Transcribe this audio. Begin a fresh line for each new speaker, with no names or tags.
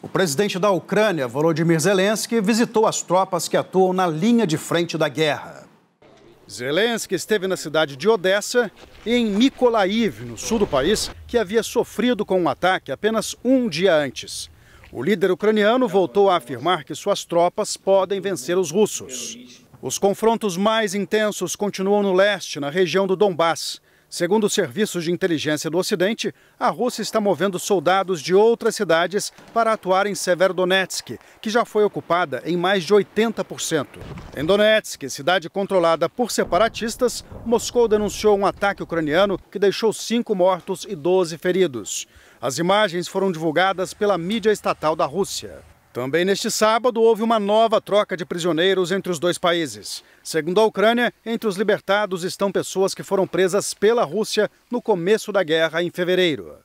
O presidente da Ucrânia, Volodymyr Zelensky, visitou as tropas que atuam na linha de frente da guerra. Zelensky esteve na cidade de Odessa e em Mykolaiv, no sul do país, que havia sofrido com um ataque apenas um dia antes. O líder ucraniano voltou a afirmar que suas tropas podem vencer os russos. Os confrontos mais intensos continuam no leste, na região do Donbass. Segundo os serviços de inteligência do Ocidente, a Rússia está movendo soldados de outras cidades para atuar em Severodonetsk, que já foi ocupada em mais de 80%. Em Donetsk, cidade controlada por separatistas, Moscou denunciou um ataque ucraniano que deixou cinco mortos e 12 feridos. As imagens foram divulgadas pela mídia estatal da Rússia. Também neste sábado houve uma nova troca de prisioneiros entre os dois países. Segundo a Ucrânia, entre os libertados estão pessoas que foram presas pela Rússia no começo da guerra em fevereiro.